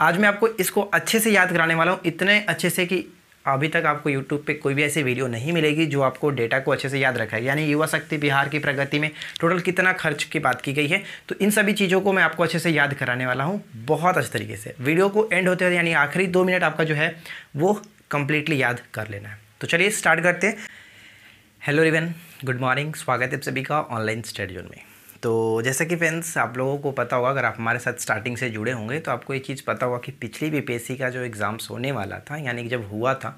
आज मैं आपको इसको अच्छे से याद कराने वाला हूँ इतने अच्छे से कि अभी तक आपको यूट्यूब पे कोई भी ऐसी वीडियो नहीं मिलेगी जो आपको डेटा को अच्छे से याद रखा है यानी युवा शक्ति बिहार की प्रगति में टोटल कितना खर्च की बात की गई है तो इन सभी चीज़ों को मैं आपको अच्छे से याद कराने वाला हूँ बहुत अच्छे तरीके से वीडियो को एंड होते हुए यानी आखिरी दो मिनट आपका जो है वो कम्प्लीटली याद कर लेना है तो चलिए स्टार्ट करते हैं हेलो रिवेन गुड मॉर्निंग स्वागत है सभी का ऑनलाइन स्टडी में तो जैसे कि फ्रेंड्स आप लोगों को पता होगा अगर आप हमारे साथ स्टार्टिंग से जुड़े होंगे तो आपको ये चीज़ पता होगा कि पिछली बीपीएससी का जो एग्ज़ाम्स होने वाला था यानी कि जब हुआ था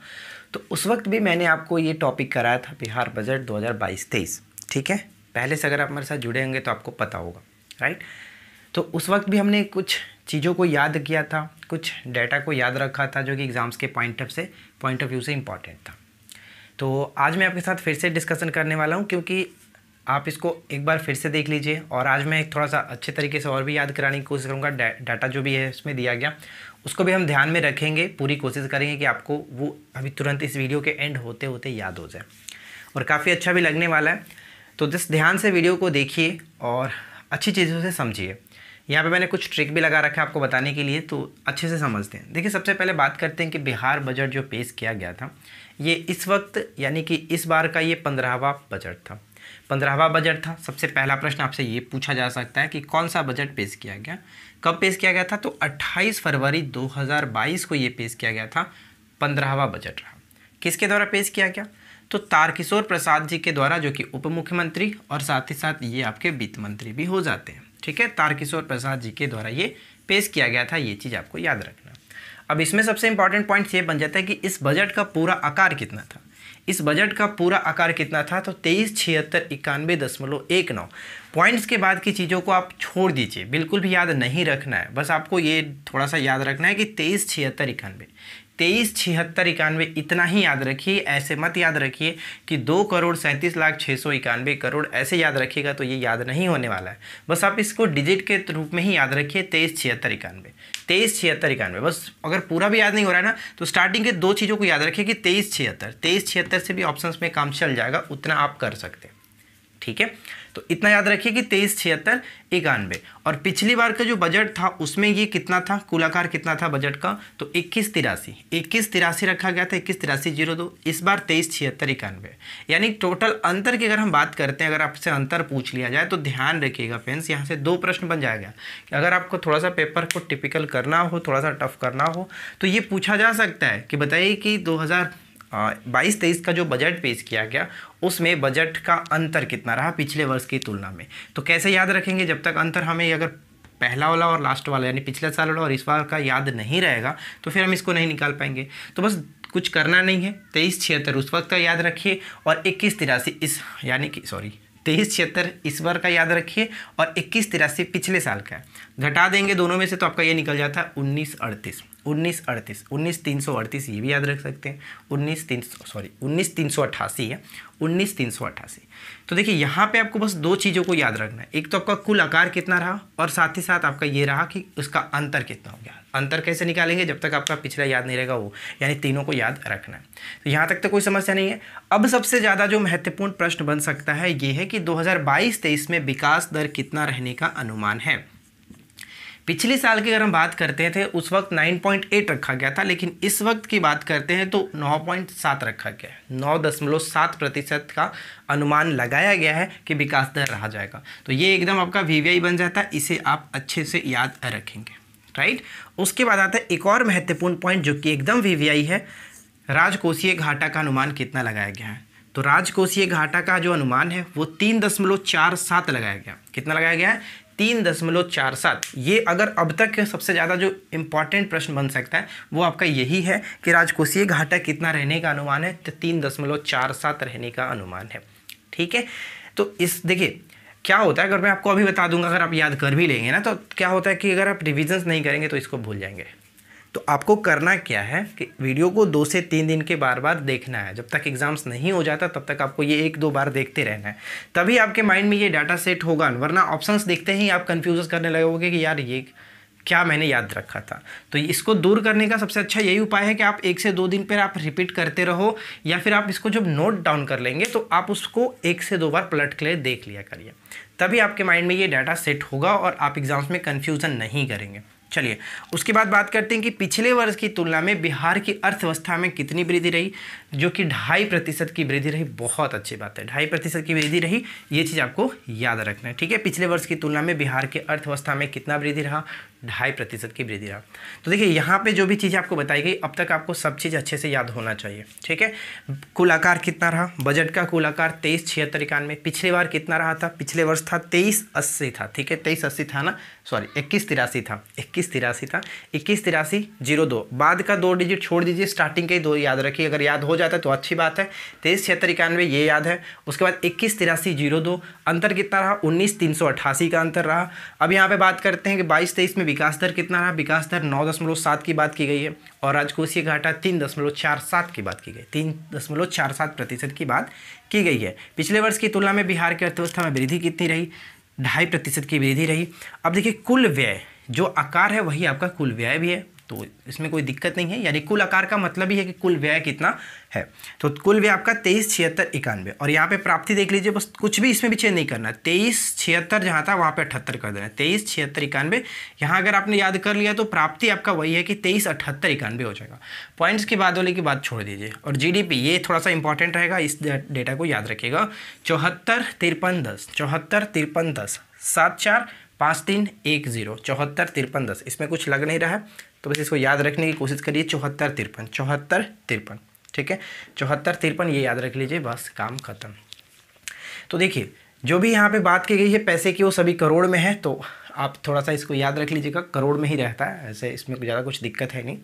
तो उस वक्त भी मैंने आपको ये टॉपिक कराया था बिहार बजट 2022 तेईस ठीक है पहले से अगर आप हमारे साथ जुड़े होंगे तो आपको पता होगा राइट तो उस वक्त भी हमने कुछ चीज़ों को याद किया था कुछ डाटा को याद रखा था जो कि एग्ज़ाम्स के पॉइंट ऑफ से पॉइंट ऑफ व्यू से इम्पॉर्टेंट था तो आज मैं आपके साथ फिर से डिस्कशन करने वाला हूँ क्योंकि आप इसको एक बार फिर से देख लीजिए और आज मैं एक थोड़ा सा अच्छे तरीके से और भी याद कराने की कोशिश करूँगा डा, डाटा जो भी है उसमें दिया गया उसको भी हम ध्यान में रखेंगे पूरी कोशिश करेंगे कि आपको वो अभी तुरंत इस वीडियो के एंड होते होते याद हो जाए और काफ़ी अच्छा भी लगने वाला है तो जिस ध्यान से वीडियो को देखिए और अच्छी चीज़ों से समझिए यहाँ पे मैंने कुछ ट्रिक भी लगा रखा है आपको बताने के लिए तो अच्छे से समझते हैं देखिए सबसे पहले बात करते हैं कि बिहार बजट जो पेश किया गया था ये इस वक्त यानी कि इस बार का ये पंद्रहवा बजट था पंद्रहवा बजट था सबसे पहला प्रश्न आपसे ये पूछा जा सकता है कि कौन सा बजट पेश किया गया कब पेश किया गया था तो 28 फरवरी 2022 को ये पेश किया गया था पंद्रहवा बजट रहा किसके द्वारा पेश किया गया तो तारकिशोर प्रसाद जी के द्वारा जो कि उप मुख्यमंत्री और साथ ही साथ ये आपके वित्त मंत्री भी हो जाते हैं ठीक है तारकिशोर प्रसाद जी के द्वारा ये पेश किया गया था ये चीज़ आपको याद रखना अब इसमें सबसे इंपॉर्टेंट पॉइंट ये बन जाता है कि इस बजट का पूरा आकार कितना था इस बजट का पूरा आकार कितना था तो तेईस छिहत्तर इक्यानवे दशमलव एक नौ पॉइंट्स के बाद की चीज़ों को आप छोड़ दीजिए बिल्कुल भी याद नहीं रखना है बस आपको ये थोड़ा सा याद रखना है कि तेईस छिहत्तर इक्यानवे तेईस छिहत्तर इक्यानवे इतना ही याद रखिए ऐसे मत याद रखिए कि दो करोड़ सैंतीस लाख छः सौ इक्यानवे करोड़ ऐसे याद रखिएगा तो ये याद नहीं होने वाला है बस आप इसको डिजिट के रूप में ही याद रखिए तेईस छिहत्तर इक्यानवे तेईस छिहत्तर इक्यानवे बस अगर पूरा भी याद नहीं हो रहा है ना तो स्टार्टिंग के दो चीज़ों को याद रखिए कि तेईस छिहत्तर तेईस छिहत्तर से भी ऑप्शंस में काम चल जाएगा उतना आप कर सकते हैं ठीक है तो इतना याद रखिए कि तेईस छिहत्तर इक्यानवे और पिछली बार का जो बजट था उसमें ये कितना था कुलाकार कितना था बजट का तो इक्कीस तिरासी इक्कीस तिरासी रखा गया था इक्कीस तिरासी जीरो दो इस बार तेईस छिहत्तर इक्यानवे यानी टोटल अंतर की अगर हम बात करते हैं अगर आपसे अंतर पूछ लिया जाए तो ध्यान रखिएगा फ्रेंड्स यहाँ से दो प्रश्न बन जाएगा कि अगर आपको थोड़ा सा पेपर को टिपिकल करना हो थोड़ा सा टफ करना हो तो ये पूछा जा सकता है कि बताइए कि दो बाईस तेईस का जो बजट पेश किया गया उसमें बजट का अंतर कितना रहा पिछले वर्ष की तुलना में तो कैसे याद रखेंगे जब तक अंतर हमें अगर पहला वाला और लास्ट वाला यानी पिछले साल वाला और इस बार का याद नहीं रहेगा तो फिर हम इसको नहीं निकाल पाएंगे तो बस कुछ करना नहीं है तेईस छिहत्तर उस वक्त का याद रखिए और इक्कीस तिरासी इस यानी कि सॉरी तेईस छिहत्तर इस बार का याद रखिए और इक्कीस तिरासी पिछले साल का घटा देंगे दोनों में से तो आपका ये निकल जाता है उन्नीस अड़तीस उन्नीस अड़तीस उन्नीस तीन सौ अड़तीस ये भी याद रख सकते हैं उन्नीस तीन सॉरी उन्नीस तीन सौ अट्ठासी है उन्नीस तीन सौ अट्ठासी तो देखिए यहाँ पे आपको बस दो चीज़ों को याद रखना है एक तो आपका कुल आकार कितना रहा और साथ ही साथ आपका ये रहा कि उसका अंतर कितना हो गया अंतर कैसे निकालेंगे जब तक आपका पिछला याद नहीं रहेगा वो यानी तीनों को याद रखना है तो यहाँ तक तो कोई समस्या नहीं है अब सबसे ज़्यादा जो महत्वपूर्ण प्रश्न बन सकता है ये है कि दो हज़ार में विकास दर कितना रहने का अनुमान है पिछले साल की अगर हम बात करते थे उस वक्त 9.8 रखा गया था लेकिन इस वक्त की बात करते हैं तो 9.7 रखा गया है नौ दशमलव सात प्रतिशत का अनुमान लगाया गया है कि विकास दर रहा जाएगा तो ये एकदम आपका वी बन जाता है इसे आप अच्छे से याद रखेंगे राइट उसके बाद आता है एक और महत्वपूर्ण पॉइंट जो कि एकदम वी है राजकोषीय घाटा का अनुमान कितना लगाया गया है तो राजकोषीय घाटा का जो अनुमान है वो तीन दशमलव चार सात लगाया गया कितना लगाया गया है तीन दशमलव चार सात ये अगर अब तक सबसे ज़्यादा जो इम्पॉर्टेंट प्रश्न बन सकता है वो आपका यही है कि राजकोषीय घाटा कितना रहने का अनुमान है तो तीन दशमलव चार सात रहने का अनुमान है ठीक है तो इस देखिए क्या होता है अगर मैं आपको अभी बता दूंगा अगर आप याद कर भी लेंगे ना तो क्या होता है कि अगर आप रिविजन्स नहीं करेंगे तो इसको भूल जाएंगे तो आपको करना क्या है कि वीडियो को दो से तीन दिन के बार बार देखना है जब तक एग्ज़ाम्स नहीं हो जाता तब तक आपको ये एक दो बार देखते रहना है तभी आपके माइंड में ये डाटा सेट होगा वरना ऑप्शंस देखते ही आप कन्फ्यूज करने लगोगे कि यार ये क्या मैंने याद रखा था तो इसको दूर करने का सबसे अच्छा यही उपाय है कि आप एक से दो दिन पर आप रिपीट करते रहो या फिर आप इसको जब नोट डाउन कर लेंगे तो आप उसको एक से दो बार पलट के देख लिया करिए तभी आपके माइंड में ये डाटा सेट होगा और आप एग्ज़ाम्स में कन्फ्यूज़न नहीं करेंगे चलिए उसके बाद बात करते हैं कि पिछले वर्ष की तुलना में बिहार की अर्थव्यवस्था में कितनी वृद्धि रही जो कि ढाई प्रतिशत की वृद्धि रही बहुत अच्छी बात है ढाई प्रतिशत की वृद्धि रही ये चीज़ आपको याद रखना है ठीक है पिछले वर्ष की तुलना में बिहार की अर्थव्यवस्था में कितना वृद्धि रहा ढाई प्रतिशत की वृद्धि रहा तो देखिए यहाँ पे जो भी चीज आपको बताई गई अब तक आपको सब चीज़ अच्छे से याद होना चाहिए ठीक है कुल आकार कितना रहा बजट का कुल आकार तेईस छिहत्तर इक्यानवे पिछले बार कितना रहा था पिछले वर्ष था तेईस अस्सी था ठीक है तेईस अस्सी था ना सॉरी इक्कीस तिरासी था इक्कीस तिरासी था इक्कीस तिरासी जीरो दो बाद का दो डिजिट छोड़ दीजिए स्टार्टिंग के ही दो याद रखिए अगर याद हो जाता है तो अच्छी बात है तेईस छिहत्तर इक्यानवे ये याद है उसके बाद इक्कीस तिरासी जीरो दो अंतर कितना रहा उन्नीस तीन सौ अट्ठासी का अंतर रहा अब यहाँ पर बात करते हैं कि बाईस तेईस में विकास दर कितना रहा विकास दर नौ दशमलव सात की बात की गई है और राजकोषीय घाटा तीन दशमलव चार सात की बात की गई तीन दशमलव चार सात प्रतिशत की बात की गई है पिछले वर्ष की तुलना में बिहार की अर्थव्यवस्था में वृद्धि कितनी रही ढाई प्रतिशत की वृद्धि रही अब देखिए कुल व्यय जो आकार है वही आपका कुल व्यय भी है तो इसमें कोई दिक्कत नहीं है यानी कुल आकार का मतलब ही है कि कुल व्यय कितना है तो कुल व्यय आपका तेईस छिहत्तर इक्यानवे और यहाँ पे प्राप्ति देख लीजिए बस कुछ भी इसमें भी चेंज नहीं करना है तेईस छिहत्तर जहाँ था वहाँ पे अठहत्तर कर देना है तेईस छिहत्तर इक्यानवे यहाँ अगर आपने याद कर लिया तो प्राप्ति आपका वही है कि तेईस अठहत्तर इक्यानवे हो जाएगा पॉइंट्स की बात वाले की बात छोड़ दीजिए और जी ये थोड़ा सा इंपॉर्टेंट रहेगा इस डेटा को याद रखिएगा चौहत्तर तिरपन दस चौहत्तर तिरपन दस सात चार पाँच तीन एक जीरो चौहत्तर तिरपन दस इसमें कुछ लग नहीं रहा है तो बस इसको याद रखने की कोशिश करिए चौहत्तर तिरपन चौहत्तर तिरपन ठीक है चौहत्तर तिरपन ये याद रख लीजिए बस काम खत्म तो देखिए जो भी यहाँ पे बात की गई है पैसे की वो सभी करोड़ में है तो आप थोड़ा सा इसको याद रख लीजिएगा करोड़ में ही रहता है ऐसे इसमें ज़्यादा कुछ दिक्कत है नहीं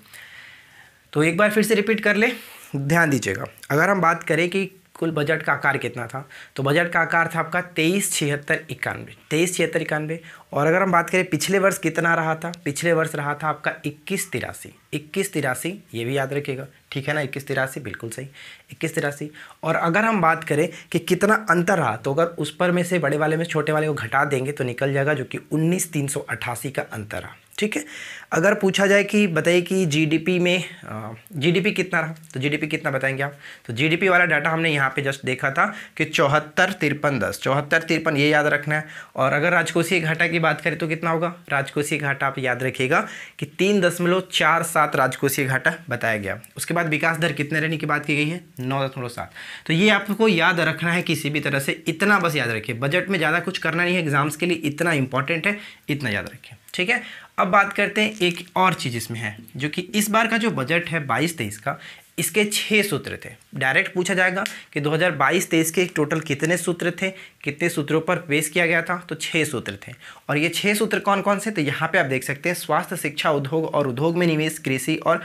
तो एक बार फिर से रिपीट कर ले ध्यान दीजिएगा अगर हम बात करें कि कुल बजट का आकार कितना था तो बजट का आकार था आपका तेईस छिहत्तर इक्यानवे तेईस छिहत्तर इक्यानवे और अगर हम बात करें पिछले वर्ष कितना रहा था पिछले वर्ष रहा था आपका इक्कीस तिरासी इक्कीस तिरासी ये भी याद रखिएगा ठीक है ना इक्कीस तिरासी बिल्कुल सही इक्कीस तिरासी और अगर हम बात करें कि कितना अंतर रहा तो अगर उस पर में से बड़े वाले में छोटे वाले को घटा देंगे तो निकल जाएगा जो कि उन्नीस तीन सौ का अंतर रहा ठीक है अगर पूछा जाए कि बताइए कि जीडीपी में जीडीपी कितना रहा तो जीडीपी कितना बताएंगे आप तो जीडीपी वाला डाटा हमने यहाँ पे जस्ट देखा था कि चौहत्तर तिरपन दस चौहत्तर तिरपन ये याद रखना है और अगर राजकोषीय घाटा की बात करें तो कितना होगा राजकोषीय घाटा आप याद रखिएगा कि तीन दशमलव चार सात राजकोषीय घाटा बताया गया उसके बाद विकास दर कितने रहने की बात की गई है नौ दशमलव सात तो ये आपको याद रखना है किसी भी तरह से इतना बस याद रखिए बजट में ज़्यादा कुछ करना नहीं है एग्जाम्स के लिए इतना इंपॉर्टेंट है इतना याद रखिए ठीक है अब बात करते हैं एक और चीज़ इसमें है जो कि इस बार का जो बजट है बाईस तेईस का इसके छः सूत्र थे डायरेक्ट पूछा जाएगा कि 2022-23 के टोटल कितने सूत्र थे कितने सूत्रों पर पेश किया गया था तो छः सूत्र थे और ये छः सूत्र कौन कौन से तो यहाँ पे आप देख सकते हैं स्वास्थ्य शिक्षा उद्योग और उद्योग में निवेश कृषि और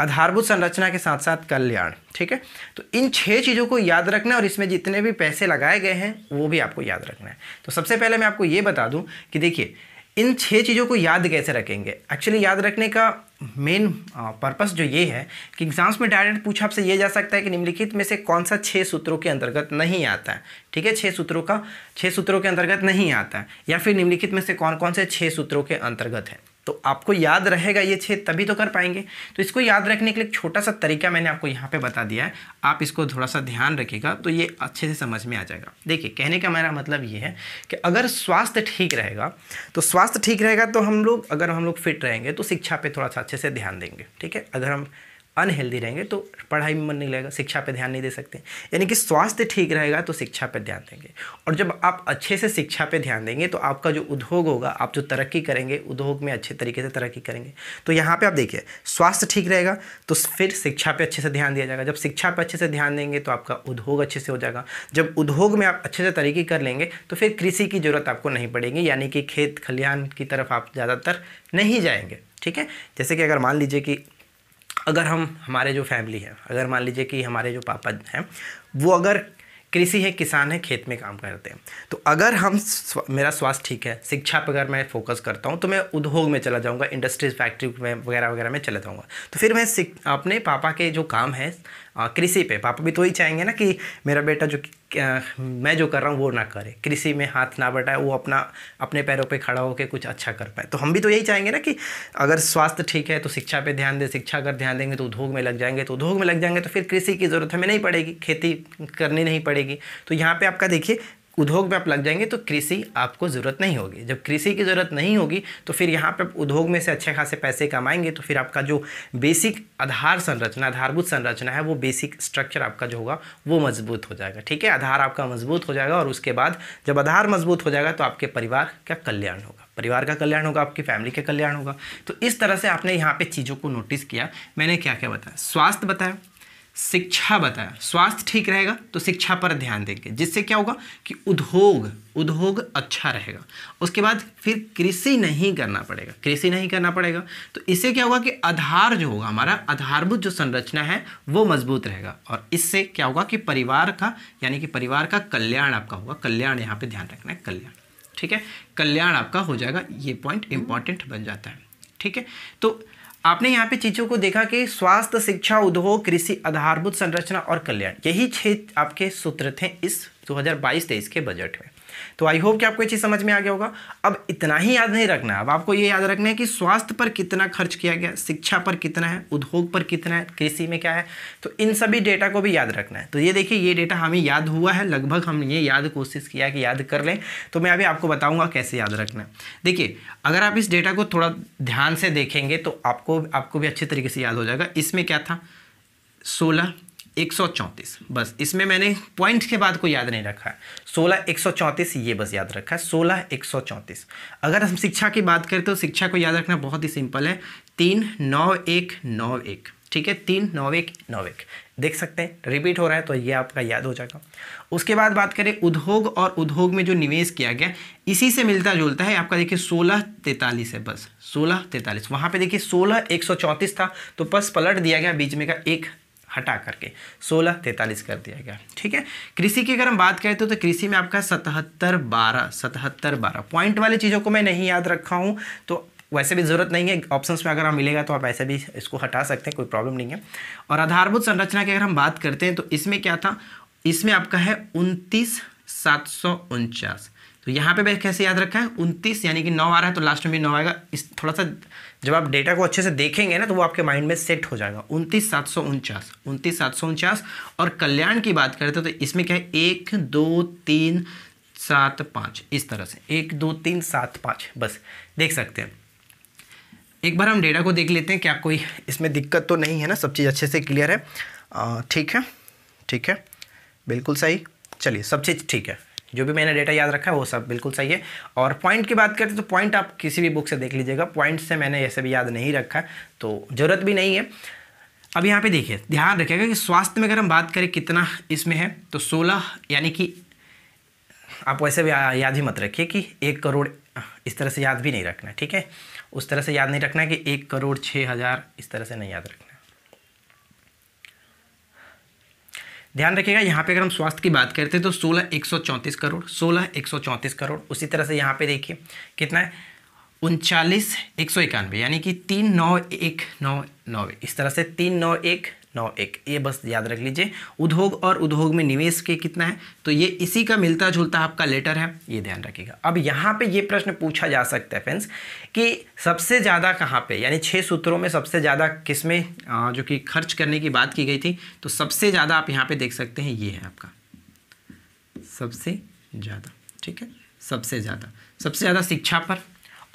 आधारभूत संरचना के साथ साथ कल्याण ठीक है तो इन छः चीज़ों को याद रखना और इसमें जितने भी पैसे लगाए गए हैं वो भी आपको याद रखना है तो सबसे पहले मैं आपको ये बता दूँ कि देखिए इन छः चीज़ों को याद कैसे रखेंगे एक्चुअली याद रखने का मेन पर्पस जो ये है कि एग्जाम्स में डायरेक्ट पूछा आपसे ये जा सकता है कि निम्नलिखित में से कौन सा छः सूत्रों के अंतर्गत नहीं आता है ठीक है छः सूत्रों का छः सूत्रों के अंतर्गत नहीं आता है या फिर निम्नलिखित में से कौन कौन से छः सूत्रों के अंतर्गत है तो आपको याद रहेगा ये छेद तभी तो कर पाएंगे तो इसको याद रखने के लिए एक छोटा सा तरीका मैंने आपको यहाँ पे बता दिया है आप इसको थोड़ा सा ध्यान रखिएगा तो ये अच्छे से समझ में आ जाएगा देखिए कहने का मेरा मतलब ये है कि अगर स्वास्थ्य ठीक रहेगा तो स्वास्थ्य ठीक रहेगा तो हम लोग अगर हम लोग फिट रहेंगे तो शिक्षा पर थोड़ा सा अच्छे से ध्यान देंगे ठीक है अगर हम अनहेल्दी रहेंगे तो पढ़ाई में मन नहीं लगेगा शिक्षा पर ध्यान नहीं दे सकते यानी कि स्वास्थ्य ठीक रहेगा तो शिक्षा पर ध्यान देंगे और जब आप अच्छे से शिक्षा पर ध्यान देंगे तो आपका जो उद्योग होगा आप जो तरक्की करेंगे उद्योग में अच्छे तरीके से तरक्की करेंगे तो यहाँ पर आप देखिए स्वास्थ्य ठीक रहेगा तो फिर शिक्षा पर अच्छे से ध्यान दिया जाएगा जब शिक्षा पर अच्छे से ध्यान देंगे तो आपका उद्योग अच्छे से हो जाएगा जब उद्योग में आप अच्छे से तरक्की कर लेंगे तो फिर कृषि की ज़रूरत आपको नहीं पड़ेगी यानी कि खेत खलिहान की तरफ आप ज़्यादातर नहीं जाएंगे ठीक है जैसे कि अगर मान लीजिए कि अगर हम हमारे जो फैमिली है अगर मान लीजिए कि हमारे जो पापा हैं वो अगर कृषि है किसान है खेत में काम करते हैं तो अगर हम मेरा स्वास्थ्य ठीक है शिक्षा पर अगर मैं फोकस करता हूँ तो मैं उद्योग में चला जाऊँगा इंडस्ट्रीज फैक्ट्री में वगैरह वगैरह में चला जाऊँगा तो फिर मैं अपने पापा के जो काम है कृषि पे पापा भी तो ही चाहेंगे ना कि मेरा बेटा जो मैं जो कर रहा हूँ वो ना करे कृषि में हाथ ना बटाए वो अपना अपने पैरों पे खड़ा होकर कुछ अच्छा कर पाए तो हम भी तो यही चाहेंगे ना कि अगर स्वास्थ्य ठीक है तो शिक्षा पे ध्यान दें शिक्षा अगर ध्यान देंगे तो उद्योग में लग जाएंगे तो उद्योग में लग जाएंगे तो फिर कृषि की ज़रूरत हमें नहीं पड़ेगी खेती करनी नहीं पड़ेगी तो यहाँ पर आपका देखिए उद्योग में आप लग जाएंगे तो कृषि आपको ज़रूरत नहीं होगी जब कृषि की ज़रूरत नहीं होगी तो फिर यहाँ पर आप उद्योग में से अच्छे खासे पैसे कमाएंगे तो फिर आपका जो बेसिक आधार संरचना आधारभूत संरचना है वो बेसिक स्ट्रक्चर आपका जो होगा वो मजबूत हो जाएगा ठीक है आधार आपका मजबूत हो जाएगा और उसके बाद जब आधार मजबूत हो जाएगा तो आपके परिवार का कल्याण होगा परिवार का कल्याण होगा आपकी फैमिली का कल्याण होगा तो इस तरह से आपने यहाँ पे चीज़ों को नोटिस किया मैंने क्या क्या बताया स्वास्थ्य बताया शिक्षा बताया स्वास्थ्य ठीक रहेगा तो शिक्षा पर ध्यान देंगे जिससे क्या होगा कि उद्योग उद्योग अच्छा रहेगा उसके बाद फिर कृषि नहीं करना पड़ेगा कृषि नहीं करना पड़ेगा तो इससे क्या होगा कि आधार जो होगा हमारा आधारभूत जो संरचना है वो मजबूत रहेगा और इससे क्या होगा कि परिवार का यानी कि परिवार का कल्याण आपका होगा कल्याण यहाँ पर ध्यान रखना है कल्याण ठीक है कल्याण आपका हो जाएगा ये पॉइंट इंपॉर्टेंट बन जाता है ठीक है तो आपने यहाँ पे चीज़ों को देखा कि स्वास्थ्य शिक्षा उद्योग कृषि आधारभूत संरचना और कल्याण यही छह आपके सूत्र थे इस 2022 हजार के बजट में तो आई होप कि आपको ये चीज़ समझ में आ गया होगा अब इतना ही याद नहीं रखना अब आपको ये याद रखना है कि स्वास्थ्य पर कितना खर्च किया गया शिक्षा पर कितना है उद्योग पर कितना है कृषि में क्या है तो इन सभी डेटा को भी याद रखना है तो ये देखिए ये डेटा हमें याद हुआ है लगभग हम ये याद कोशिश किया कि याद कर लें तो मैं अभी आपको बताऊँगा कैसे याद रखना है देखिए अगर आप इस डेटा को थोड़ा ध्यान से देखेंगे तो आपको आपको भी अच्छे तरीके से याद हो जाएगा इसमें क्या था सोलह एक सौ चौंतीस बस इसमें मैंने पॉइंट के बाद को याद नहीं रखा है सोलह एक सौ चौंतीस ये बस याद रखा है सोलह एक सौ चौंतीस अगर हम शिक्षा की बात करें तो शिक्षा को याद रखना बहुत ही सिंपल है तीन नौ एक नौ एक ठीक है तीन नौ एक नौ एक देख सकते हैं रिपीट हो रहा है तो ये आपका याद हो जाएगा उसके बाद बात करें उद्योग और उद्योग में जो निवेश किया गया इसी से मिलता जुलता है आपका देखिए सोलह तैतालीस है बस सोलह तैतालीस वहाँ पे देखिए सोलह एक सौ चौंतीस था तो बस पलट दिया गया बीच में का एक हटा करके सोलह तैंतालीस कर दिया गया ठीक है कृषि की अगर हम बात करें तो, तो कृषि में आपका सतहत्तर बारह सतहत्तर बारह पॉइंट वाली चीज़ों को मैं नहीं याद रखा हूँ तो वैसे भी ज़रूरत नहीं है ऑप्शंस में अगर हम मिलेगा तो आप ऐसे भी इसको हटा सकते हैं कोई प्रॉब्लम नहीं है और आधारभूत संरचना की अगर हम बात करते हैं तो इसमें क्या था इसमें आपका है उनतीस सात सौ उनचास तो यहाँ पे मैं कैसे याद रखा है उनतीस यानी कि नौ आ रहा है तो लास्ट में भी नौ आएगा इस थोड़ा सा जब आप डेटा को अच्छे से देखेंगे ना तो वो आपके माइंड में सेट हो जाएगा उनतीस सात सौ उनचास उनतीस सात सौ उनचास और कल्याण की बात करें तो, तो इसमें क्या है एक दो तीन सात पाँच इस तरह से एक दो तीन सात पाँच बस देख सकते हैं एक बार हम डेटा को देख लेते हैं क्या कोई इसमें दिक्कत तो नहीं है ना सब चीज़ अच्छे से क्लियर है ठीक है ठीक है बिल्कुल सही चलिए सब चीज़ ठीक है जो भी मैंने डेटा याद रखा है वो सब बिल्कुल सही है और पॉइंट की बात करते तो पॉइंट आप किसी भी बुक से देख लीजिएगा पॉइंट से मैंने ऐसे भी याद नहीं रखा तो ज़रूरत भी नहीं है अब यहाँ पे देखिए ध्यान रखिएगा कि स्वास्थ्य में अगर हम बात करें कितना इसमें है तो सोलह यानी कि आप वैसे भी याद ही मत रखिए कि एक करोड़ इस तरह से याद भी नहीं रखना ठीक है उस तरह से याद नहीं रखना कि एक करोड़ छः हज़ार इस तरह से नहीं याद रखना ध्यान रखिएगा यहाँ पे अगर हम स्वास्थ्य की बात करते हैं तो सोलह एक सौ चौंतीस करोड़ सोलह एक सौ चौंतीस करोड़ उसी तरह से यहाँ पे देखिए कितना है उनचालीस एक सौ इक्यानवे यानी कि तीन नौ एक नौ नौ इस तरह से तीन नौ एक नौ एक ये बस याद रख लीजिए उद्योग और उद्योग में निवेश के कितना है तो ये इसी का मिलता जुलता आपका लेटर है ये ध्यान रखिएगा अब यहाँ पे ये प्रश्न पूछा जा सकता है फ्रेंड्स कि सबसे ज़्यादा कहाँ पे यानी छः सूत्रों में सबसे ज़्यादा किस में जो कि खर्च करने की बात की गई थी तो सबसे ज़्यादा आप यहाँ पर देख सकते हैं ये है आपका सबसे ज़्यादा ठीक है सबसे ज़्यादा सबसे ज़्यादा शिक्षा पर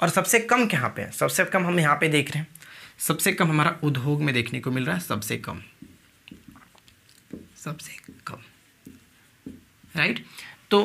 और सबसे कम कहाँ पर सबसे कम हम यहाँ पे देख रहे हैं सबसे कम हमारा उद्योग में देखने को मिल रहा है सबसे कम सबसे कम राइट तो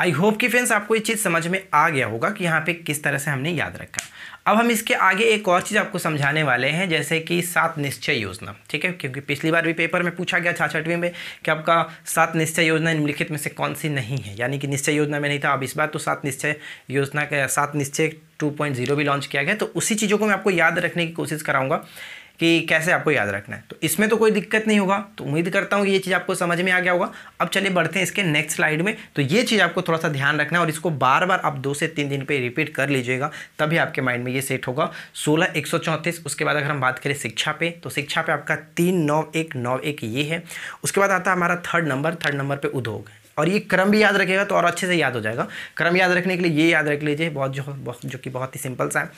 आई होप कि फ्रेंड्स आपको ये चीज़ समझ में आ गया होगा कि यहाँ पे किस तरह से हमने याद रखा अब हम इसके आगे एक और चीज़ आपको समझाने वाले हैं जैसे कि सात निश्चय योजना ठीक है क्योंकि पिछली बार भी पेपर में पूछा गया छाछठवीं में कि आपका सात निश्चय योजना निम्नलिखित में से कौन सी नहीं है यानी कि निश्चय योजना में नहीं था अब इस बार तो सात निश्चय योजना का सात निश्चय 2.0 भी लॉन्च किया गया तो उसी चीज़ों को मैं आपको याद रखने की कोशिश कराऊंगा कि कैसे आपको याद रखना है तो इसमें तो कोई दिक्कत नहीं होगा तो उम्मीद करता हूँ ये चीज़ आपको समझ में आ गया होगा अब चलिए बढ़ते हैं इसके नेक्स्ट स्लाइड में तो ये चीज़ आपको थोड़ा सा ध्यान रखना है और इसको बार बार आप दो से तीन दिन पर रिपीट कर लीजिएगा तभी आपके माइंड में ये सेट होगा सोलह एक सौ चौंतीस उसके बाद अगर हम बात करें शिक्षा पे तो शिक्षा पे आपका तीन नौ एक नौ एक ये है उसके बाद आता है हमारा थर्ड नंबर थर्ड नंबर पर उद्योग है और ये क्रम भी याद रखेगा तो और अच्छे से याद हो जाएगा क्रम याद रखने के लिए ये याद रख लीजिए बहुत जो जो कि बहुत ही सिंपल सा है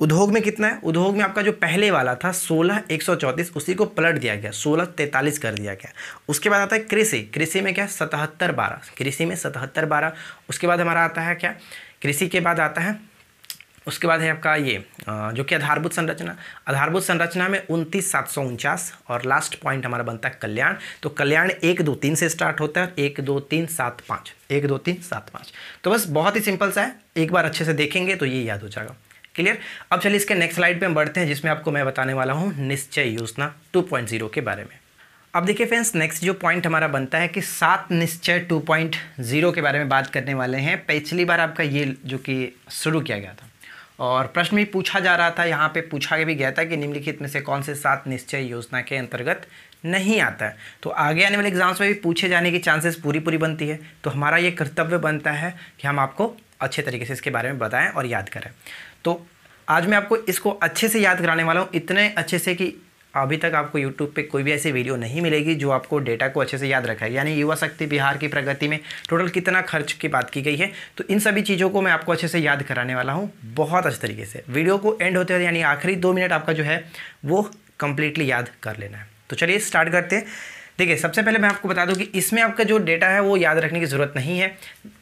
उद्योग में कितना है उद्योग में आपका जो पहले वाला था सोलह एक सौ चौंतीस उसी को पलट दिया गया सोलह तैंतालीस कर दिया गया उसके बाद आता है कृषि कृषि में क्या सतहत्तर बारह कृषि में सतहत्तर बारह उसके बाद हमारा आता है क्या कृषि के बाद आता है उसके बाद है आपका ये जो कि आधारभूत संरचना आधारभूत संरचना में उनतीस सात सौ उनचास और लास्ट पॉइंट हमारा बनता है कल्याण तो कल्याण एक दो तीन से स्टार्ट होता है एक दो तीन सात पाँच एक दो तीन सात पाँच तो बस बहुत ही सिंपल सा है एक बार अच्छे से देखेंगे तो ये याद हो जाएगा क्लियर अब चलिए इसके नेक्स्ट स्लाइड पर हम बढ़ते हैं जिसमें आपको मैं बताने वाला हूँ निश्चय योजना टू के बारे में अब देखिए फ्रेंड्स नेक्स्ट जो पॉइंट हमारा बनता है कि सात निश्चय 2.0 के बारे में बात करने वाले हैं पिछली बार आपका ये जो कि शुरू किया गया था और प्रश्न भी पूछा जा रहा था यहाँ पे पूछा भी गया था कि निम्नलिखित में से कौन से सात निश्चय योजना के अंतर्गत नहीं आता है तो आगे आने वाले एग्जाम्स में भी पूछे जाने की चांसेस पूरी पूरी बनती है तो हमारा ये कर्तव्य बनता है कि हम आपको अच्छे तरीके से इसके बारे में बताएं और याद करें तो आज मैं आपको इसको अच्छे से याद कराने वाला हूँ इतने अच्छे से कि अभी तक आपको यूट्यूब पे कोई भी ऐसी वीडियो नहीं मिलेगी जो आपको डेटा को अच्छे से याद रखा है यानी युवा शक्ति बिहार की प्रगति में टोटल कितना खर्च की बात की गई है तो इन सभी चीज़ों को मैं आपको अच्छे से याद कराने वाला हूँ बहुत अच्छे तरीके से वीडियो को एंड होते हुए यानी आखिरी दो मिनट आपका जो है वो कम्प्लीटली याद कर लेना है तो चलिए स्टार्ट करते हैं देखिए सबसे पहले मैं आपको बता दूं कि इसमें आपका जो डेटा है वो याद रखने की ज़रूरत नहीं है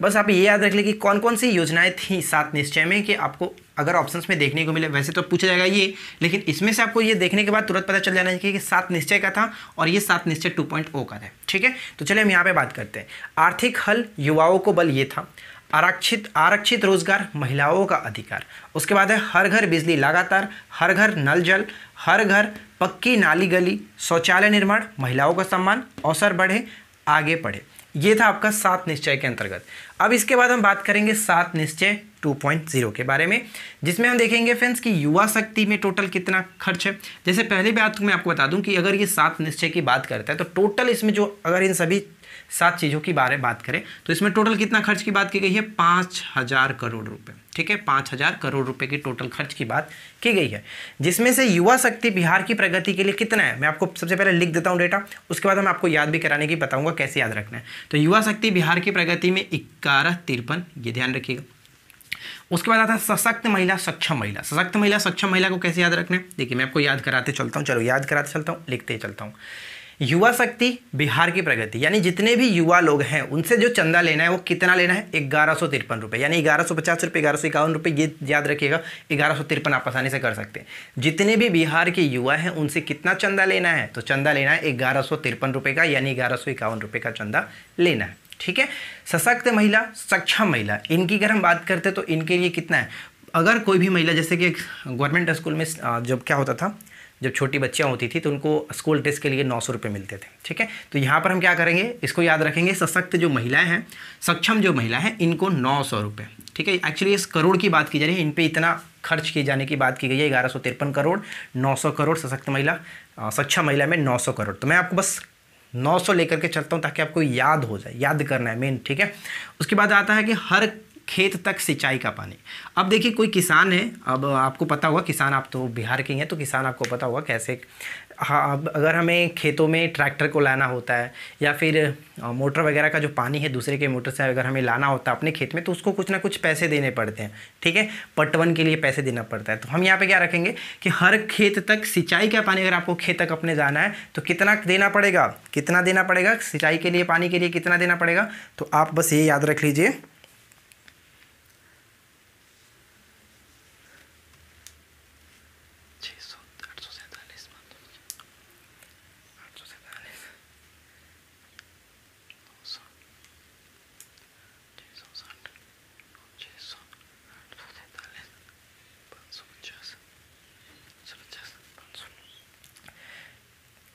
बस आप ये याद रख लें कि कौन कौन सी योजनाएं थी सात निश्चय में कि आपको अगर ऑप्शंस में देखने को मिले वैसे तो पूछा जाएगा ये लेकिन इसमें से आपको ये देखने के बाद तुरंत पता चल जाना चाहिए कि सात निश्चय का था और ये सात निश्चय 2.0 का था ठीक है तो चलिए हम यहाँ पे बात करते हैं आर्थिक हल युवाओं को बल ये था आरक्षित आरक्षित रोजगार महिलाओं का अधिकार उसके बाद है हर घर बिजली लगातार हर घर नल जल हर घर पक्की नाली गली शौचालय निर्माण महिलाओं का सम्मान अवसर बढ़े आगे पढ़े ये था आपका सात निश्चय के अंतर्गत अब इसके बाद हम बात करेंगे सात निश्चय 2.0 के बारे में जिसमें हम देखेंगे फ्रेंड्स कि युवा शक्ति में टोटल कितना खर्च है जैसे पहले बात मैं आपको बता दूं कि अगर ये सात निश्चय की बात करता है तो टोटल इसमें जो अगर इन सभी सात चीज़ों के बारे में बात करें तो इसमें टोटल कितना खर्च की बात की गई है पाँच हज़ार करोड़ रुपये ठीक है पाँच हज़ार करोड़ रुपए की टोटल खर्च की बात की गई है जिसमें से युवा शक्ति बिहार की प्रगति के लिए कितना है मैं आपको सबसे पहले लिख देता हूँ डेटा उसके बाद मैं आपको याद भी कराने की बताऊँगा कैसे याद रखना है तो युवा शक्ति बिहार की प्रगति में इक्यारह तिरपन ये ध्यान रखिएगा उसके बाद आता है सशक्त महिला सक्षम महिला सशक्त महिला सक्षम महिला को कैसे याद रखना है देखिए मैं आपको याद कराते चलता हूँ चलो याद कराते चलता हूँ लिखते चलता हूँ युवा शक्ति बिहार की प्रगति यानी जितने भी युवा लोग हैं उनसे जो चंदा लेना है वो कितना लेना है ग्यारह सौ तिरपन रुपये यानी ग्यारह सौ पचास रुपये ग्यारह सौ इक्यावन रुपये ये याद रखिएगा ग्यारह सौ तिरपन आप आसानी से कर सकते हैं जितने भी बिहार के युवा हैं उनसे कितना चंदा लेना है तो चंदा लेना है ग्यारह सौ तिरपन रुपये का यानी ग्यारह सौ इक्यावन रुपये का चंदा लेना है ठीक है सशक्त महिला सक्षम महिला इनकी अगर हम बात करते तो इनके लिए कितना है अगर कोई भी महिला जैसे कि गवर्नमेंट स्कूल में जब क्या होता था जब छोटी बच्चियाँ होती थी तो उनको स्कूल ड्रेस के लिए नौ सौ रुपये मिलते थे ठीक है तो यहाँ पर हम क्या करेंगे इसको याद रखेंगे सशक्त जो महिलाएं हैं सक्षम जो महिलाएं हैं इनको नौ सौ रुपये ठीक है एक्चुअली इस करोड़ की बात की जा रही है इन पर इतना खर्च किए जाने की बात की गई है ग्यारह सौ तिरपन करोड़ नौ सौ करोड़ सशक्त महिला सक्षम महिला में नौ सौ करोड़ तो मैं आपको बस 900 लेकर के चलता हूँ ताकि आपको याद हो जाए याद करना है मेन ठीक है उसके बाद आता है कि हर खेत तक सिंचाई का पानी अब देखिए कोई किसान है अब आपको पता होगा किसान आप तो बिहार के हैं तो किसान आपको पता होगा कैसे हाँ अब अगर हमें खेतों में ट्रैक्टर को लाना होता है या फिर मोटर वगैरह का जो पानी है दूसरे के मोटर से अगर हमें लाना होता है अपने खेत में तो उसको कुछ ना कुछ पैसे देने पड़ते हैं ठीक है पटवन के लिए पैसे देना पड़ता है तो हम यहाँ पे क्या रखेंगे कि हर खेत तक सिंचाई का पानी अगर आपको खेत तक अपने जाना है तो कितना देना पड़ेगा कितना देना पड़ेगा सिंचाई के लिए पानी के लिए कितना देना पड़ेगा तो आप बस ये याद रख लीजिए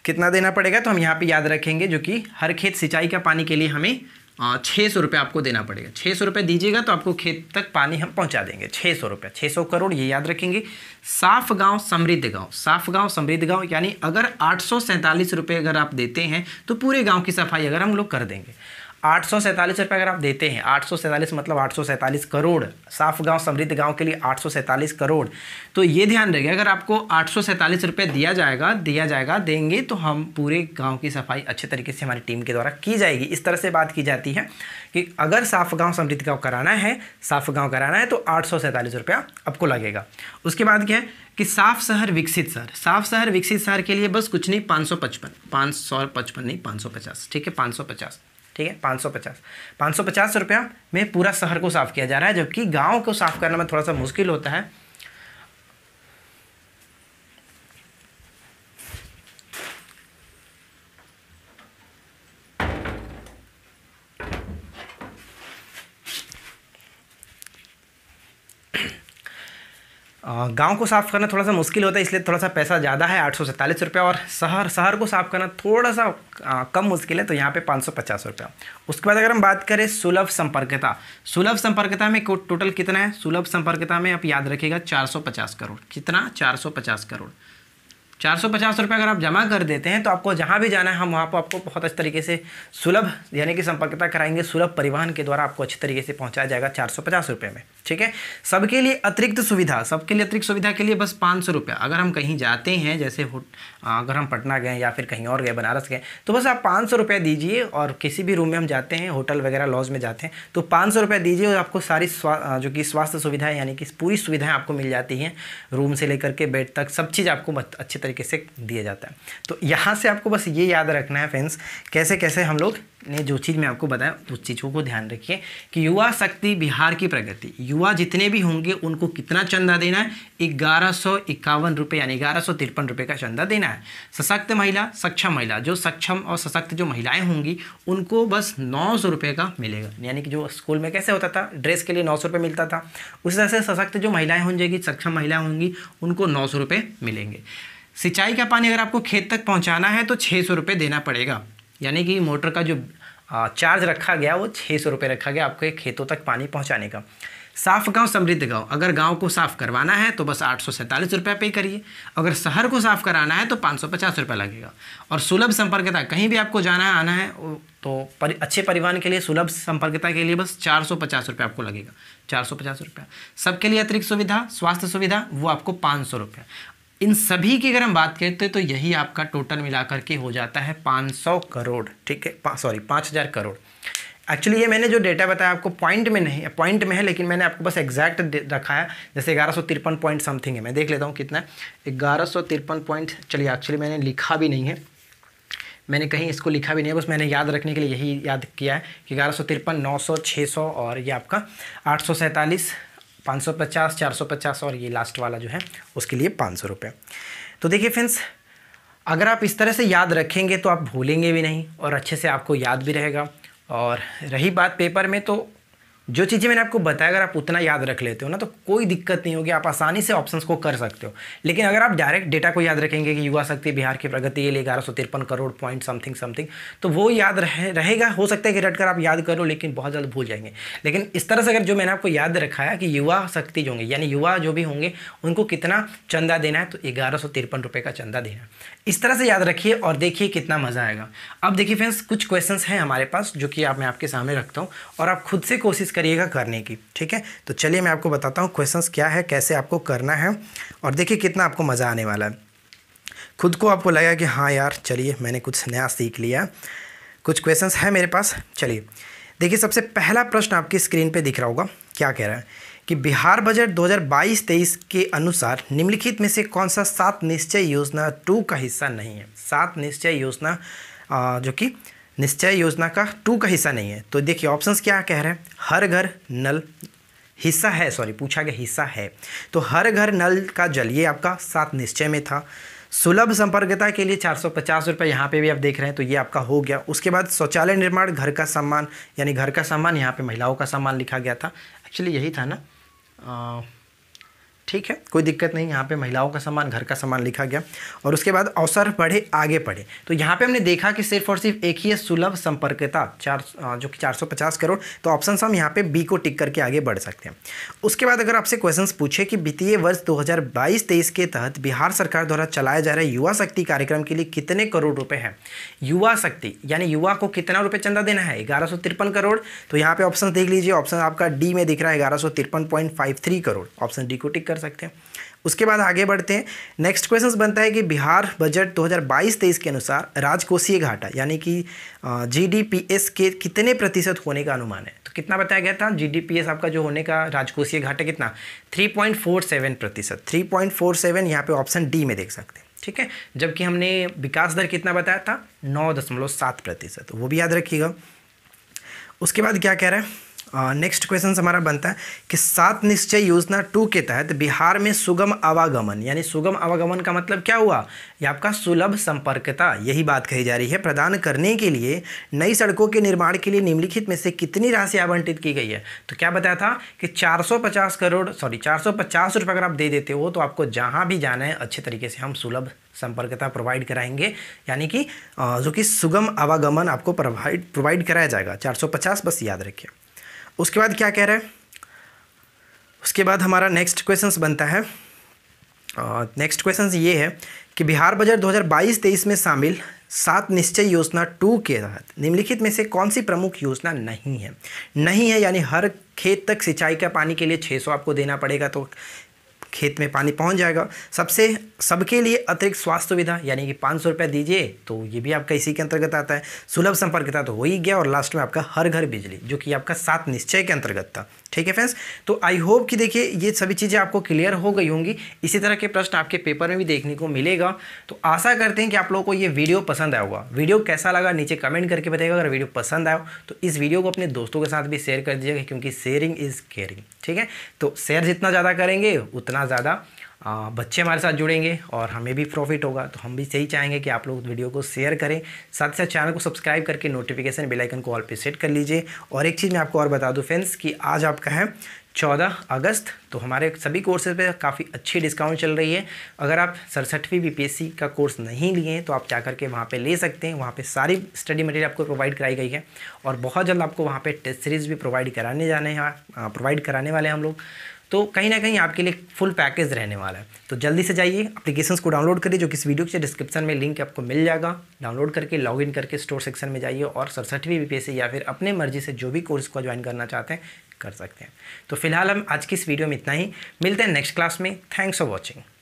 कितना देना पड़ेगा तो हम यहाँ पे याद रखेंगे जो कि हर खेत सिंचाई का पानी के लिए हमें छः सौ रुपये आपको देना पड़ेगा छः सौ रुपये दीजिएगा तो आपको खेत तक पानी हम पहुँचा देंगे छः सौ रुपये छः सौ करोड़ ये याद रखेंगे साफ गांव समृद्ध गांव साफ गांव समृद्ध गांव यानी अगर आठ सौ सैंतालीस रुपये अगर आप देते हैं तो पूरे गाँव की सफाई अगर हम लोग कर देंगे आठ सौ सैंतालीस अगर आप देते हैं आठ सौ सैंतालीस मतलब आठ सौ सैंतालीस करोड़ साफ गांव समृद्ध गांव के लिए आठ सौ सैंतालीस करोड़ तो ये ध्यान रखिए अगर आपको आठ सौ सैंतालीस रुपये दिया जाएगा दिया जाएगा देंगे तो हम पूरे गाँव की सफाई अच्छे तरीके से हमारी टीम के द्वारा की जाएगी इस तरह से बात की जाती है कि अगर साफ गाँव समृद्ध गाँव कराना है साफ गाँव कराना है तो आठ सौ सैंतालीस रुपया आपको लगेगा उसके बाद क्या है कि साफ शहर विकसित शहर साफ शहर विकसित शहर के लिए बस कुछ नहीं पाँच सौ पचपन पाँच सौ पचपन नहीं पाँच सौ पचास ठीक है पाँच सौ पचास ठीक है पाँच सौ पचास पाँच सौ पचास रुपया में पूरा शहर को साफ़ किया जा रहा है जबकि गाँव को साफ़ करने में थोड़ा सा मुश्किल होता है गांव को साफ़ करना थोड़ा सा मुश्किल होता है इसलिए थोड़ा सा पैसा ज़्यादा है आठ सौ सैंतालीस रुपये और शहर शहर को साफ़ करना थोड़ा सा आ, कम मुश्किल है तो यहाँ पे पाँच सौ पचास रुपया उसके बाद अगर हम बात करें सुलभ संपर्कता सुलभ संपर्कता में टोटल कितना है सुलभ संपर्कता में आप याद रखिएगा चार सौ पचास करोड़ कितना चार सौ पचास करोड़ चार सौ पचास रुपये अगर आप जमा कर देते हैं तो आपको जहाँ भी जाना है हम वहाँ पर आपको बहुत अच्छे तरीके से सुलभ यानी कि संपर्कता कराएंगे सुलभ परिवहन के द्वारा आपको अच्छे तरीके से पहुँचाया जाएगा चार सौ पचास रुपये में ठीक है सबके लिए अतिरिक्त सुविधा सबके लिए अतिरिक्त सुविधा के लिए बस पाँच सौ रुपया अगर हम कहीं जाते हैं जैसे अगर हम पटना गए या फिर कहीं और गए बनारस गए तो बस आप पाँच सौ रुपया दीजिए और किसी भी रूम में हम जाते हैं होटल वगैरह लॉज में जाते हैं तो पाँच सौ रुपया दीजिए और आपको सारी जो कि स्वास्थ्य सुविधाएँ यानी कि पूरी सुविधाएँ आपको मिल जाती हैं रूम से लेकर के बेड तक सब चीज़ आपको अच्छे तरीके से दिया जाता है तो यहाँ से आपको बस ये याद रखना है फ्रेंड्स कैसे कैसे हम लोग ने जो चीज़ मैं आपको बताया उस चीज़ों को ध्यान रखिए कि युवा शक्ति बिहार की प्रगति युवा जितने भी होंगे उनको कितना चंदा देना है ग्यारह सौ इक्यावन रुपये यानी ग्यारह सौ तिरपन रुपये का चंदा देना है सशक्त महिला सक्षम महिला जो सक्षम और सशक्त जो महिलाएं होंगी उनको बस नौ सौ रुपये का मिलेगा यानी कि जो स्कूल में कैसे होता था ड्रेस के लिए नौ सौ रुपये मिलता था उसी तरह से सशक्त जो महिलाएँ हो जाएगी सक्षम महिलाएँ होंगी उनको नौ सौ रुपये मिलेंगे सिंचाई का पानी अगर आपको खेत तक पहुंचाना है तो छः सौ रुपये देना पड़ेगा यानी कि मोटर का जो चार्ज रखा गया वो छः सौ रुपये रखा गया आपके खेतों तक पानी पहुँचाने का साफ गांव समृद्ध गांव अगर गांव को साफ करवाना है तो बस आठ सौ सैंतालीस रुपये पे करिए अगर शहर को साफ कराना है तो पाँच सौ पचास रुपया लगेगा और सुलभ संपर्कता कहीं भी आपको जाना है आना है तो पर, अच्छे परिवहन के लिए सुलभ संपर्कता के लिए बस चार सौ पचास रुपये आपको लगेगा चार सौ पचास रुपया सबके लिए अतिरिक्त सुविधा स्वास्थ्य सुविधा वो आपको पाँच सौ रुपया इन सभी की अगर हम बात करते हैं तो, तो यही आपका टोटल मिलाकर के हो जाता है 500 करोड़ ठीक है सॉरी 5000 करोड़ एक्चुअली ये मैंने जो डेटा बताया आपको पॉइंट में नहीं पॉइंट में है लेकिन मैंने आपको बस एग्जैक्ट रखा है जैसे ग्यारह पॉइंट समथिंग है मैं देख लेता हूँ कितना है ग्यारह पॉइंट चलिए एक्चुअली मैंने लिखा भी नहीं है मैंने कहीं इसको लिखा भी नहीं है बस मैंने याद रखने के लिए यही याद किया है कि ग्यारह सौ तिरपन नौ सौ छः सौ और ये आपका आठ सौ सैंतालीस पाँच सौ पचास चार सौ पचास और ये लास्ट वाला जो है उसके लिए पाँच सौ रुपये तो देखिए फ्रेंड्स अगर आप इस तरह से याद रखेंगे तो आप भूलेंगे भी नहीं और अच्छे से आपको याद भी रहेगा और रही बात पेपर में तो जो चीज़ें मैंने आपको बताया अगर आप उतना याद रख लेते हो ना तो कोई दिक्कत नहीं होगी आप आसानी से ऑप्शंस को कर सकते हो लेकिन अगर आप डायरेक्ट डेटा को याद रखेंगे कि युवा शक्ति बिहार की प्रगति के लिए ग्यारह सौ तिरपन करोड़ पॉइंट समथिंग समथिंग तो वो याद रहे रहेगा हो सकता है कि रट कर आप याद करो लेकिन बहुत जल्द भूल जाएंगे लेकिन इस तरह से अगर जो मैंने आपको याद रखा है कि युवा शक्ति जो होंगे यानी युवा जो भी होंगे उनको कितना चंदा देना है तो ग्यारह सौ तिरपन रुपये का चंदा देना है इस तरह से याद रखिए और देखिए कितना मज़ा आएगा अब देखिए फ्रेंड्स कुछ क्वेश्चन हैं हमारे पास जो कि आप मैं आपके सामने रखता हूँ और आप खुद से कोशिश करिएगा करने की ठीक है तो चलिए मैं आपको बताता हूँ क्वेश्चंस क्या है कैसे आपको करना है और देखिए कितना आपको मज़ा आने वाला है खुद को आपको लगा कि हाँ यार चलिए मैंने कुछ नया सीख लिया कुछ क्वेश्चन है मेरे पास चलिए देखिए सबसे पहला प्रश्न आपकी स्क्रीन पर दिख रहा होगा क्या कह रहा है कि बिहार बजट 2022-23 के अनुसार निम्नलिखित में से कौन सा सात निश्चय योजना टू का हिस्सा नहीं है सात निश्चय योजना जो कि निश्चय योजना का टू का हिस्सा नहीं है तो देखिए ऑप्शंस क्या कह रहे हैं हर घर नल हिस्सा है सॉरी पूछा गया हिस्सा है तो हर घर नल का जल ये आपका सात निश्चय में था सुलभ संपर्कता के लिए चार सौ पचास रुपये यहाँ पर भी आप देख रहे हैं तो ये आपका हो गया उसके बाद शौचालय निर्माण घर का सम्मान यानी घर का सम्मान यहाँ पे महिलाओं का सम्मान लिखा गया था एक्चुअली यही था ना आ, ठीक है कोई दिक्कत नहीं यहाँ पे महिलाओं का सामान घर का सामान लिखा गया और उसके बाद अवसर बढ़े आगे बढ़े तो यहाँ पे हमने देखा कि सिर्फ और सिर्फ एक ही है सुलभ संपर्कता चार जो कि 450 करोड़ तो ऑप्शन हम यहाँ पे बी को टिक करके आगे बढ़ सकते हैं उसके बाद अगर आपसे क्वेश्चन पूछे कि वित्तीय वर्ष दो हज़ार के तहत बिहार सरकार द्वारा चलाए जा रहे युवा शक्ति कार्यक्रम के लिए कितने करोड़ रुपये हैं युवा शक्ति यानी युवा को कितना रुपये चंदा देना है ग्यारह करोड़ तो यहाँ पे ऑप्शन देख लीजिए ऑप्शन आपका डी में दिख रहा है ग्यारह करोड़ ऑप्शन डी को टिक कर सकते हैं उसके बाद आगे बढ़ते हैं नेक्स्ट क्वेश्चन बनता है कि बिहार बजट 2022-23 के अनुसार राजकोषीय घाटा यानी कि जीडीपीएस के कितने प्रतिशत होने का अनुमान है तो कितना बताया गया था जीडीपीएस आपका जो होने का राजकोषीय घाटा कितना 3.47 प्रतिशत थ्री पॉइंट फोर सेवन यहाँ पर ऑप्शन डी में देख सकते हैं ठीक है जबकि हमने विकास दर कितना बताया था नौ वो भी याद रखिएगा उसके बाद क्या कह रहा है नेक्स्ट क्वेश्चन हमारा बनता है कि सात निश्चय योजना टू के तहत बिहार में सुगम आवागमन यानी सुगम आवागमन का मतलब क्या हुआ ये आपका सुलभ संपर्कता यही बात कही जा रही है प्रदान करने के लिए नई सड़कों के निर्माण के लिए निम्नलिखित में से कितनी राशि आवंटित की गई है तो क्या बताया था कि चार करोड़ सॉरी चार सौ अगर आप दे देते हो तो आपको जहाँ भी जाना है अच्छे तरीके से हम सुलभ संपर्कता प्रोवाइड कराएंगे यानी कि जो कि सुगम आवागमन आपको प्रोवाइड प्रोवाइड कराया जाएगा 450 बस याद रखिए उसके बाद क्या कह रहा है उसके बाद हमारा नेक्स्ट क्वेश्चन बनता है नेक्स्ट क्वेश्चन ये है कि बिहार बजट 2022-23 में शामिल सात निश्चय योजना टू के तहत निम्नलिखित में से कौन सी प्रमुख योजना नहीं है नहीं है यानी हर खेत तक सिंचाई का पानी के लिए 600 आपको देना पड़ेगा तो खेत में पानी पहुंच जाएगा सबसे सबके लिए अतिरिक्त स्वास्थ्य सुविधा यानी कि पाँच सौ रुपया दीजिए तो ये भी आपका इसी के अंतर्गत आता है सुलभ संपर्कता तो हो ही गया और लास्ट में आपका हर घर बिजली जो कि आपका सात निश्चय के अंतर्गत था ठीक है फ्रेंड्स तो आई होप कि देखिए ये सभी चीज़ें आपको क्लियर हो गई होंगी इसी तरह के प्रश्न आपके पेपर में भी देखने को मिलेगा तो आशा करते हैं कि आप लोगों को ये वीडियो पसंद आया होगा वीडियो कैसा लगा नीचे कमेंट करके बताएगा अगर वीडियो पसंद आया तो इस वीडियो को अपने दोस्तों के साथ भी शेयर कर दीजिएगा क्योंकि शेयरिंग इज़ केयरिंग ठीक है तो शेयर जितना ज़्यादा करेंगे उतना ज़्यादा बच्चे हमारे साथ जुड़ेंगे और हमें भी प्रॉफिट होगा तो हम भी सही चाहेंगे कि आप लोग वीडियो को शेयर करें साथ ही साथ चैनल को सब्सक्राइब करके नोटिफिकेशन बेल आइकन को ऑल पे सेट कर लीजिए और एक चीज़ मैं आपको और बता दूं फ्रेंड्स कि आज आपका है चौदह अगस्त तो हमारे सभी कोर्सेज पे काफ़ी अच्छी डिस्काउंट चल रही है अगर आप सड़सठवीं सी का कोर्स नहीं लिए हैं तो आप जा करके वहाँ पे ले सकते हैं वहाँ पे सारी स्टडी मटेरियल आपको प्रोवाइड कराई गई है और बहुत जल्द आपको वहाँ पे टेस्ट सीरीज़ भी प्रोवाइड कराने जाने हैं प्रोवाइड कराने वाले हैं हम लोग तो कहीं ना कहीं आपके लिए फुल पैकेज रहने वाला है तो जल्दी से जाइए अपलीकेशन को डाउनलोड करिए जो कि इस वीडियो के डिस्क्रिप्शन में लिंक आपको मिल जाएगा डाउनलोड करके लॉगिन करके स्टोर सेक्शन में जाइए और सड़सठवीं बी से या फिर अपने मर्जी से जो भी कोर्स को ज्वाइन करना चाहते हैं कर सकते हैं तो फिलहाल हम आज की इस वीडियो में इतना ही मिलते हैं नेक्स्ट क्लास में थैंक्स फॉर वॉचिंग